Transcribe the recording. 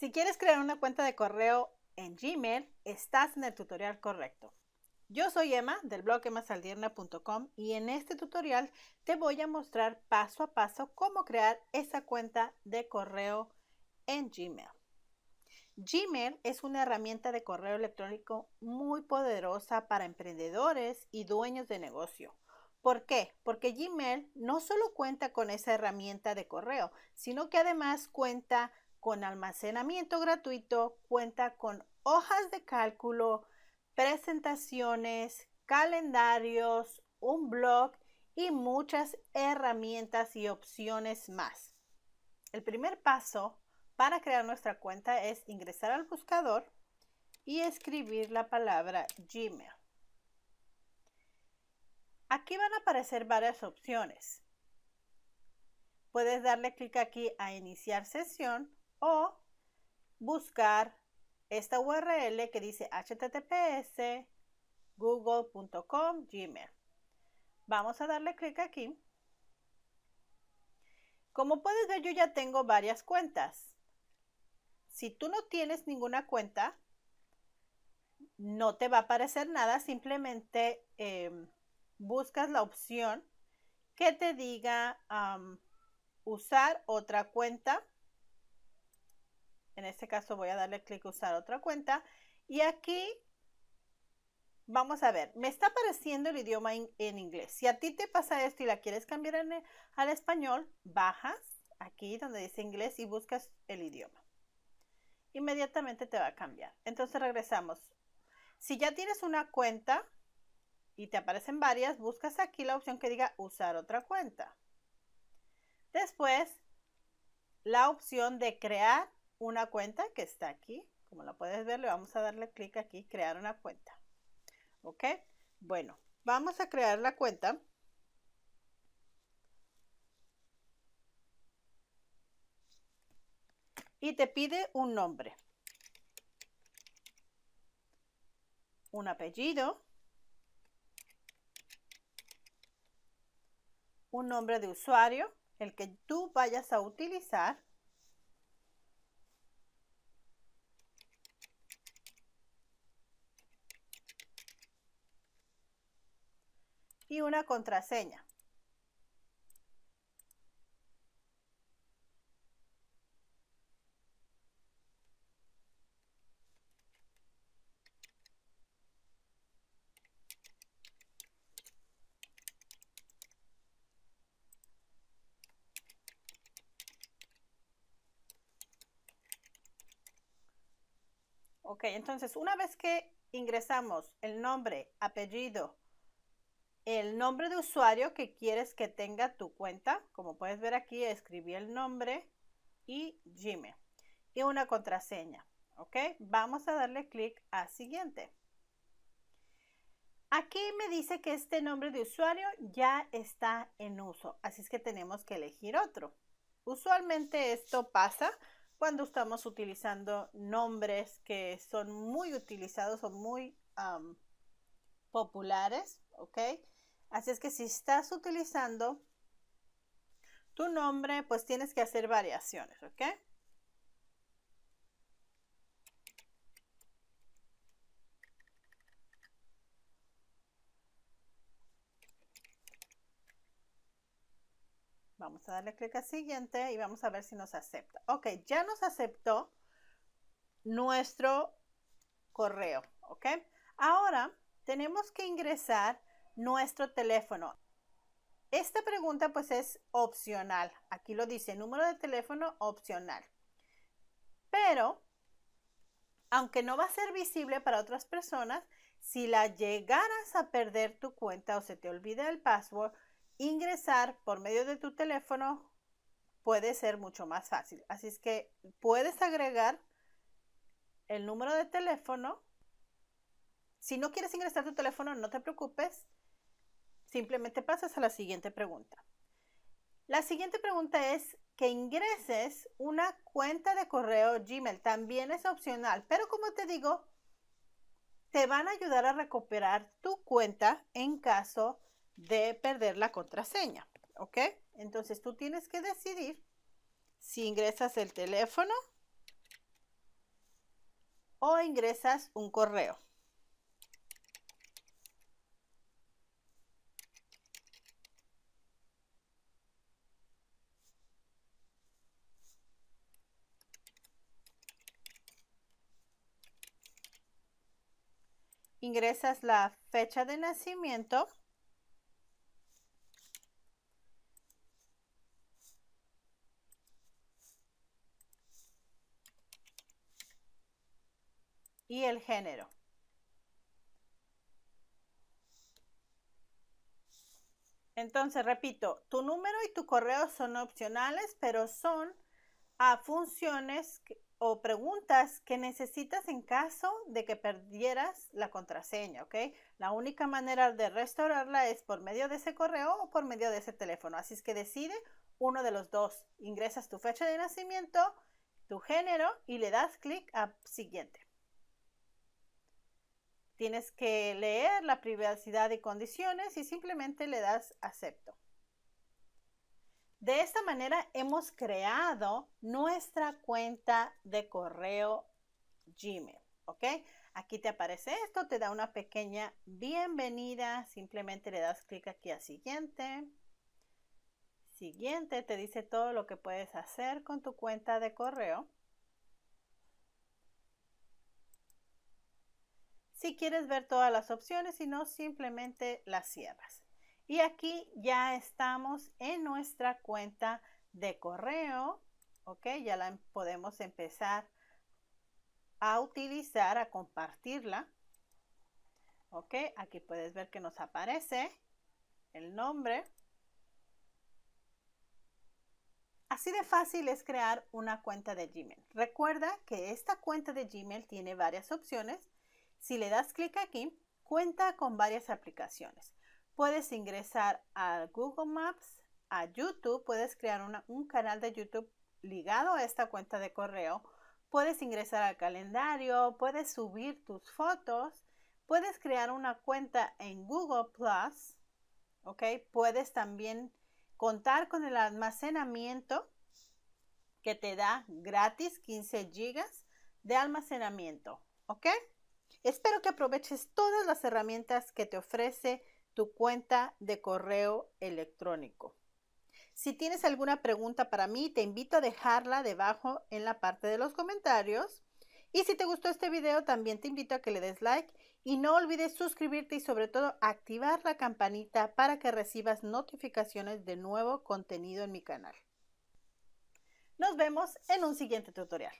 Si quieres crear una cuenta de correo en Gmail, estás en el tutorial correcto. Yo soy Emma del blog emasaldierna.com y en este tutorial te voy a mostrar paso a paso cómo crear esa cuenta de correo en Gmail. Gmail es una herramienta de correo electrónico muy poderosa para emprendedores y dueños de negocio. ¿Por qué? Porque Gmail no solo cuenta con esa herramienta de correo, sino que además cuenta con almacenamiento gratuito, cuenta con hojas de cálculo, presentaciones, calendarios, un blog y muchas herramientas y opciones más. El primer paso para crear nuestra cuenta es ingresar al buscador y escribir la palabra Gmail. Aquí van a aparecer varias opciones. Puedes darle clic aquí a iniciar sesión o buscar esta URL que dice https google.com gmail. Vamos a darle clic aquí. Como puedes ver, yo ya tengo varias cuentas. Si tú no tienes ninguna cuenta, no te va a aparecer nada, simplemente em, buscas la opción que te diga usar otra cuenta en este caso voy a darle clic usar otra cuenta y aquí vamos a ver, me está apareciendo el idioma en inglés. Si a ti te pasa esto y la quieres cambiar e, al español, bajas aquí donde dice inglés y buscas el idioma. Inmediatamente te va a cambiar. Entonces regresamos. Si ya tienes una cuenta y te aparecen varias, buscas aquí la opción que diga usar otra cuenta. Después, la opción de crear una cuenta que está aquí. Como la puedes ver, le vamos a darle clic aquí, crear una cuenta. ¿Ok? Bueno, vamos a crear la cuenta. Y te pide un nombre. Un apellido. Un nombre de usuario, el que tú vayas a utilizar y una contraseña. Ok, entonces una vez que ingresamos el nombre, apellido el nombre de usuario que quieres que tenga tu cuenta. Como puedes ver aquí, escribí el nombre y Gmail. Y una contraseña. ¿Ok? Vamos a darle clic a siguiente. Aquí me dice que este nombre de usuario ya está en uso, así es que tenemos que elegir otro. Usualmente esto pasa cuando estamos utilizando nombres que son muy utilizados o muy populares, ¿ok? Así es que si estás utilizando tu nombre, pues tienes que hacer variaciones, ¿ok? Vamos a darle clic a siguiente y vamos a ver si nos acepta. Ok, ya nos aceptó nuestro correo, ¿ok? Ahora tenemos que ingresar nuestro teléfono. Esta pregunta pues es opcional. Aquí lo dice, número de teléfono opcional. Pero, aunque no va a ser visible para otras personas, si la llegaras a perder tu cuenta o se te olvida el password, ingresar por medio de tu teléfono puede ser mucho más fácil. Así es que puedes agregar el número de teléfono si no quieres ingresar tu teléfono, no te preocupes. Simplemente pasas a la siguiente pregunta. La siguiente pregunta es que ingreses una cuenta de correo Gmail. También es opcional, pero como te digo, te van a ayudar a recuperar tu cuenta en caso de perder la contraseña. ¿Ok? Entonces tú tienes que decidir si ingresas el teléfono o ingresas un correo. ingresas la fecha de nacimiento. Y el género. Entonces, repito, tu número y tu correo son opcionales, pero son a funciones que, o preguntas que necesitas en caso de que perdieras la contraseña, ¿ok? La única manera de restaurarla es por medio de ese correo o por medio de ese teléfono. Así es que decide uno de los dos. Ingresas tu fecha de nacimiento, tu género y le das clic a siguiente. Tienes que leer la privacidad y condiciones y simplemente le das acepto. De esta manera hemos creado nuestra cuenta de correo Gmail, Aquí te aparece esto, te da una pequeña bienvenida, simplemente le das clic aquí a siguiente. Siguiente te dice todo lo que puedes hacer con tu cuenta de correo. Si quieres ver todas las opciones, si no, simplemente las cierras. Y aquí ya estamos en nuestra cuenta de correo, ¿ok? Ya la em, podemos empezar a utilizar, a compartirla. ¿Ok? Aquí puedes ver que nos aparece el nombre. Así de fácil es crear una cuenta de Gmail. Recuerda que esta cuenta de Gmail tiene varias opciones. Si le das clic aquí, cuenta con varias aplicaciones. Puedes ingresar a Google Maps, a YouTube, puedes crear un canal de YouTube ligado a esta cuenta de correo, puedes ingresar al calendario, puedes subir tus fotos, puedes crear una cuenta en Google Plus, ¿ok? Puedes también contar con el almacenamiento que te da gratis 15 gigas de almacenamiento, ¿ok? Espero que aproveches todas las herramientas que te ofrece tu cuenta de correo electrónico. Si tienes alguna pregunta para mí, te invito a dejarla debajo en la parte de los comentarios. Y si te gustó este video, también te invito a que le des like y no olvides suscribirte y sobre todo activar la campanita para que recibas notificaciones de nuevo contenido en mi canal. Nos vemos en un siguiente tutorial.